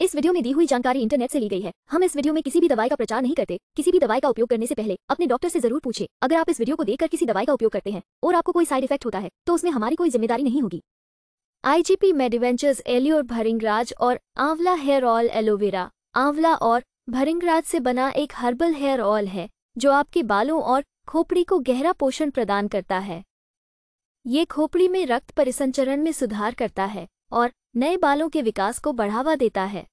इस वीडियो में दी हुई जानकारी इंटरनेट से ली गई है हम इस वीडियो में किसी भी दवाई का प्रचार नहीं करते किसी भी दवाई का उपयोग करने से पहले अपने डॉक्टर से जरूर पूछे अगर आप इस वीडियो को देखकर किसी दवाई का उपयोग करते हैं और आपको कोई साइड इफेक्ट होता है तो उसमें हमारी कोई जिम्मेदारी नहीं होगी आईजीपी मेडिवेंचर्स एलियोर भरिंगराज और आंवला हेयर ऑयल एलोवेरा आंवला और भरिंगराज से बना एक हर्बल हेयर ऑयल है जो आपके बालों और खोपड़ी को गहरा पोषण प्रदान करता है ये खोपड़ी में रक्त परिसंचरण में सुधार करता है और नए बालों के विकास को बढ़ावा देता है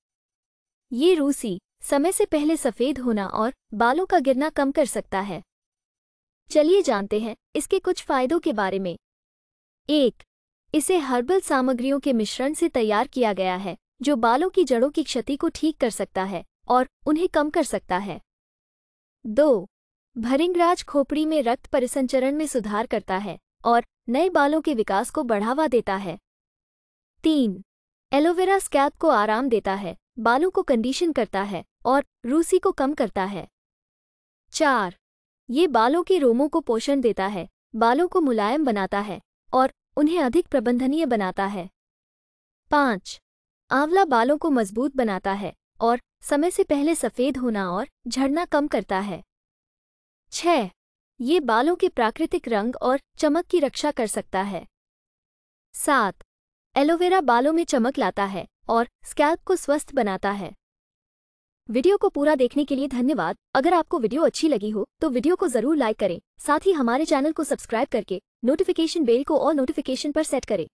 ये रूसी समय से पहले सफ़ेद होना और बालों का गिरना कम कर सकता है चलिए जानते हैं इसके कुछ फायदों के बारे में एक इसे हर्बल सामग्रियों के मिश्रण से तैयार किया गया है जो बालों की जड़ों की क्षति को ठीक कर सकता है और उन्हें कम कर सकता है दो भरिंगराज खोपड़ी में रक्त परिसंचरण में सुधार करता है और नए बालों के विकास को बढ़ावा देता है तीन एलोवेरा स्कैप को आराम देता है बालों को कंडीशन करता है और रूसी को कम करता है चार ये बालों के रोमों को पोषण देता है बालों को मुलायम बनाता है और उन्हें अधिक प्रबंधनीय बनाता है पाँच आंवला बालों को मजबूत बनाता है और समय से पहले सफ़ेद होना और झड़ना कम करता है छह ये बालों के प्राकृतिक रंग और चमक की रक्षा कर सकता है सात एलोवेरा बालों में चमक लाता है और स्कैल्प को स्वस्थ बनाता है वीडियो को पूरा देखने के लिए धन्यवाद अगर आपको वीडियो अच्छी लगी हो तो वीडियो को जरूर लाइक करें साथ ही हमारे चैनल को सब्सक्राइब करके नोटिफिकेशन बेल को ऑल नोटिफिकेशन पर सेट करें